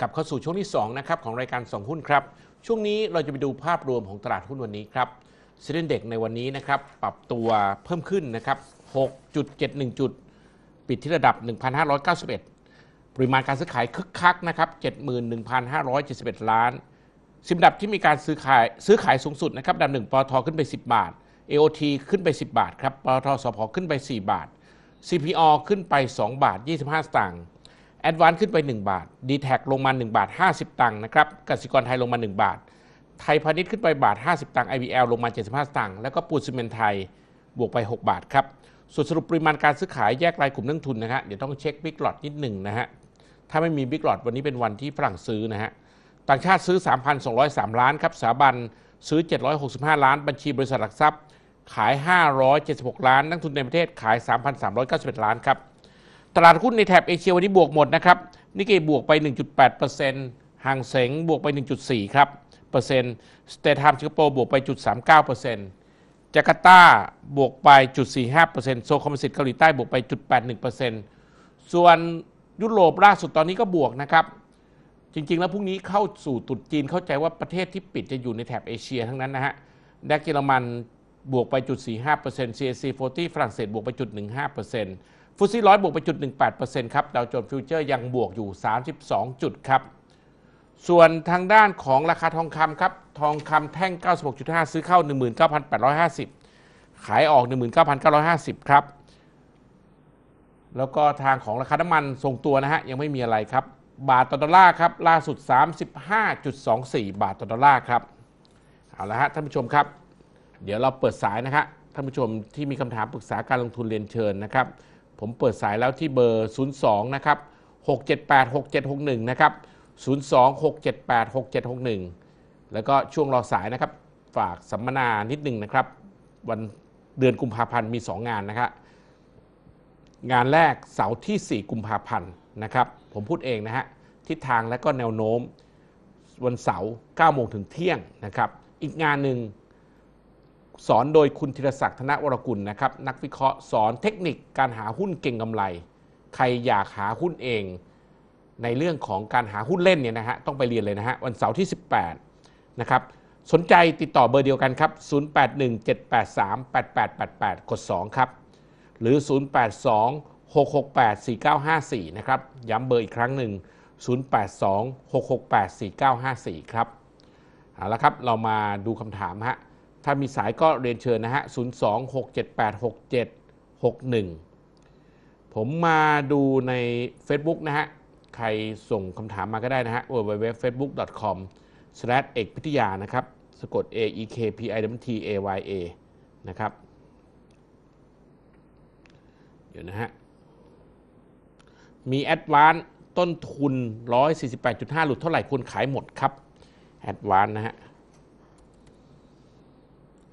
กับเข้าสู่ช่วงที่2นะครับของรายการส่องหุ้นครับช่วงนี้เราจะไปดูภาพรวมของตลาดหุ้นวันนี้ครับเซ็นเด็กในวันนี้นะครับปรับตัวเพิ่มขึ้นนะครับ6.71 จุด ปิดที่ระดับ 1,591ปริมาณการซื้อขายคึกคักนะครับ71,571 ล้านสิบดับที่มีการซื้อขายซื้อขายสูงสุดนะครับดับหนึ่งปตทขึ้นไป 10 บาท AOT ขึ้นไป 10 บาทครับปตทสพขึ้นไป 4 บาท CPO ขึ้นไป 2 บาท 25 สตางค์แอดวานซ์ขึ้นไป 1 บาทดีแท็ลงมา1บาท 50 ตังค์นะครับกสิกรไทยลงมา 1 บาท ไทยพาณิชย์ขึ้นไปบาท 50ตังค์ IBL ลงมา 75 ตังค์แล้วก็ปูนซีเมนไทยบวกไป 6 บาทครับส่วนสรุปปริมาณการซื้อขายแยกรายกลุ่มนักทุนนะฮะเดี๋ยวต้องเช็คบิ๊กหลอดนิดหนึ่งนะฮะถ้าไม่มีบิ๊กหลอดวันนี้เป็นวันที่ฝรั่งซื้อนะฮะต่างชาติซื้อ 3,203 ล้านครับสถาบันซื้อ765ล้าน บัญชีบริษัทหลักทรัพย์ ขาย 576 ล้าน นักทุนในประเทศขาย 3,391ล้านครับตลาดหุ้นในแถบเอเชียวันนี้บวกหมดนะครับ นิกเกบวกไป 1.8%ห่างเสงบวกไป 1.4ครับเปอร์เซ็นต์สเตทามสิงคโปร์บวกไปจุด39 จาการ์ตาบวกไปจุด45ร์โซคอมมิสิตเกาหลีใต้บวกไปจุด81 ส่วนยุโรปล่าสุดตอนนี้ก็บวกนะครับ จริงๆ แล้วพรุ่งนี้เข้าสู่ตุดจีนเข้าใจว่าประเทศที่ปิดจะอยู่ในแถบเอเชียทั้งนั้นนะฮะดักเยอรมันบวกไปจุด45 CAC 40ฝรั่งเศสบวกไปจุด15ฟุตซี่ร้อยบวกไปจุดหนึ่ต์ครับ ดาวโจนส์ฟิวเจอร์ ยังบวกอยู่ 32 จุดครับ ส่วนทางด้านของราคาทองคำครับ ทองคำแท่ง 96.5 ซื้อเข้า 19,850 ขายออก 19,950 ครับ แล้วก็ทางของราคาน้ำมันทรงตัวนะฮะ ยังไม่มีอะไรครับ บาทต่อดอลลาร์ครับล่าสุด 35.24 บาทต่อดอลลาร์ครับ เอาละฮะ ท่านผู้ชมครับ เดี๋ยวเราเปิดสายนะฮะท่านผู้ชมที่มีคำถามปรึกษาการลงทุนเรียนเชิญนะครับผมเปิดสายแล้วที่เบอร์ 02 นะครับ 678 6761 นะครับ 02 678 6761 แล้วก็ช่วงรอสายนะครับ ฝากสัมมนานิดหนึ่งนะครับวันเดือนกุมภาพันธ์มี 2 งานนะครับงานแรกเสาร์ที่ 4กุมภาพันธ์นะครับ ผมพูดเองนะฮะทิศทางและก็แนวโน้ม วันเสาร์9โมงถึงเที่ยงนะครับอีกงานหนึ่งสอนโดยคุณธีรศักดิ์ธนวรกุลนะครับ นักวิเคราะห์สอนเทคนิคการหาหุ้นเก่งกำไร ใครอยากหาหุ้นเอง ในเรื่องของการหาหุ้นเล่นเนี่ยนะฮะต้องไปเรียนเลยนะฮะวันเสาร์ที่ 18 นะครับ สนใจติดต่อเบอร์เดียวกันครับ 0817838888 กด2ครับ หรือ 0826684954 นะครับ ย้ำเบอร์อีกครั้งหนึ่ง0826684954 ครับเอาละครับเรามาดูคำถามฮะถ้ามีสายก็เรียนเชิญนะฮะ026786761 ผมมาดูใน Facebook นะฮะ ใครส่งคำถามมาก็ได้นะฮะ www.facebook.com s l a s h เอกพิทยานะครับสะกด A E K P I W T A Y A นะครับเดี๋ยวนะฮะ มีแอดวานต้นทุน 148.5 หลุดเท่าไหร่ควรขายหมดครับ แอดวานนะฮะ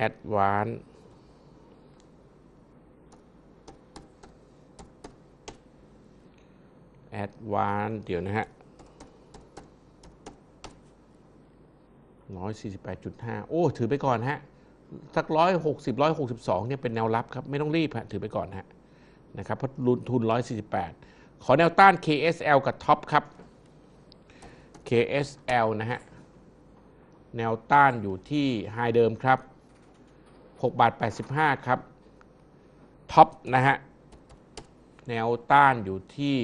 แอดวานแอดวานเดี๋ยวนะฮะร้อยสี่สิบแปดจุดห้าโอ้ ถือไปก่อนฮะ สักร้อยหกสิบร้อยหกสิบสองเนี่ยเป็นแนวรับครับ ไม่ต้องรีบฮะ ถือไปก่อนฮะ นะครับ เพราะรุนทุนร้อยสี่สิบแปดขอแนวต้าน KSL กับท็อปครับ KSL นะฮะ แนวต้านอยู่ที่ไฮเดิมครับ6 บาท 85 ครับ ท็อปนะฮะ แนวต้านอยู่ที่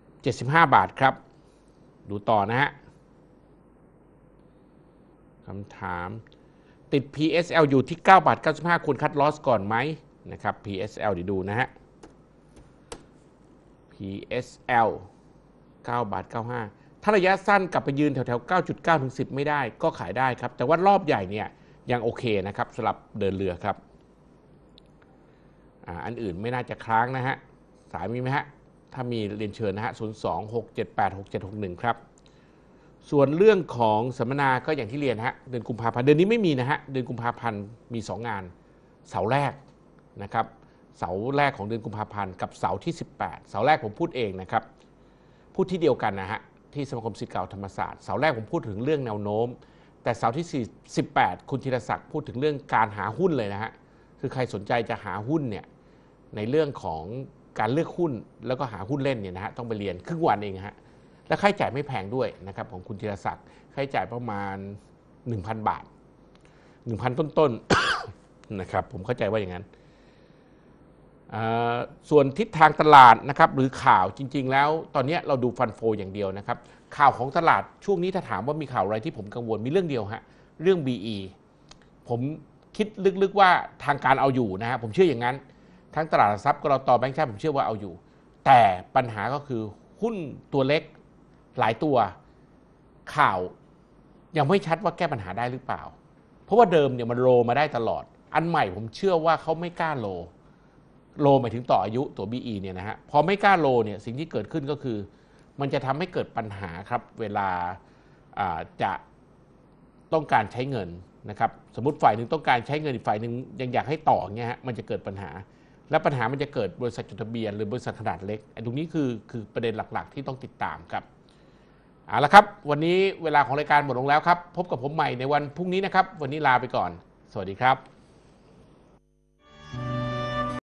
75 บาทครับ ดูต่อนะฮะ คำถาม ติด PSL อยู่ที่ 9 บาท 95คุณคัดลอสก่อนไหม นะครับ PSL เดี๋ยวดูนะฮะ PSL 9 บาท 95 ถ้าระยะสั้นกลับไปยืนแถวๆ9.9 ถึง 10 ไม่ได้ ก็ขายได้ครับ แต่ว่ารอบใหญ่เนี่ยยังโอเคนะครับสำหรับเดินเรือครับอันอื่นไม่น่าจะค้างนะฮะสายมีไหมฮะถ้ามีเรียนเชิญนะฮะ 026786761 ครับส่วนเรื่องของสัมมนาก็อย่างที่เรียนฮะเดือนกุมภาพันธ์เดือนนี้ไม่มีนะฮะเดือนกุมภาพันธ์มี2งานเสาแรกนะครับเสาแรกของเดือนกุมภาพันธ์กับเสาที่ 18 เสาแรกผมพูดเองนะครับพูดที่เดียวกันนะฮะที่สมาคมศิษย์เก่าธรรมศาสตร์ เสาแรกผมพูดถึงเรื่องแนวโน้มแต่เสาร์ที่4 18 คุณธีรศักดิ์พูดถึงเรื่องการหาหุ้นเลยนะฮะคือใครสนใจจะหาหุ้นเนี่ยในเรื่องของการเลือกหุ้นแล้วก็หาหุ้นเล่นเนี่ยนะฮะต้องไปเรียนครึ่งวันเองฮะและค่าใช้จ่ายไม่แพงด้วยนะครับ ของคุณธีรศักดิ์ค่าใช้จ่ายประมาณ 1,000 บาท 1,000 ต้นๆนนะครับ ผมเข้าใจว่าอย่างนั้นส่วนทิศทางตลาดนะครับ หรือข่าวจริง ๆ แล้วตอนนี้เราดูฟันโฟ อย่างเดียวนะครับข่าวของตลาดช่วงนี้ถ้าถามว่ามีข่าวอะไรที่ผมกังวลมีเรื่องเดียวฮะเรื่อง BE ผมคิดลึกๆว่าทางการเอาอยู่นะฮะผมเชื่ออย่างนั้น ทั้งตลาดทรัพย์กราตอแบงค์ชาติผมเชื่อว่าเอาอยู่ แต่ปัญหาก็คือหุ้นตัวเล็กหลายตัวข่าว ยังไม่ชัดว่าแก้ปัญหาได้หรือเปล่า เพราะว่าเดิมเนี่ยมันโลมาได้ตลอด อันใหม่ผมเชื่อว่าเขาไม่กล้าโล โลหมายถึงต่ออายุตัว BE เนี่ยนะฮะพอไม่กล้าโลเนี่ยสิ่งที่เกิดขึ้นก็คือมันจะทำให้เกิดปัญหาครับ เวลาจะต้องการใช้เงินนะครับ สมมติฝ่ายหนึ่งต้องการใช้เงินอีกฝ่ายหนึ่งยังอยากให้ต่อเงี้ยฮะมันจะเกิดปัญหา และปัญหามันจะเกิดบริษัทจดทะเบียน หรือบริษัทขนาดเล็กไอ้ตรงนี้คือคือประเด็นหลัก ๆ ที่ต้องติดตามครับเอาละครับวันนี้เวลาของรายการหมดลงแล้วครับ พบกับผมใหม่ในวันพรุ่งนี้นะครับวันนี้ลาไปก่อน สวัสดีครับ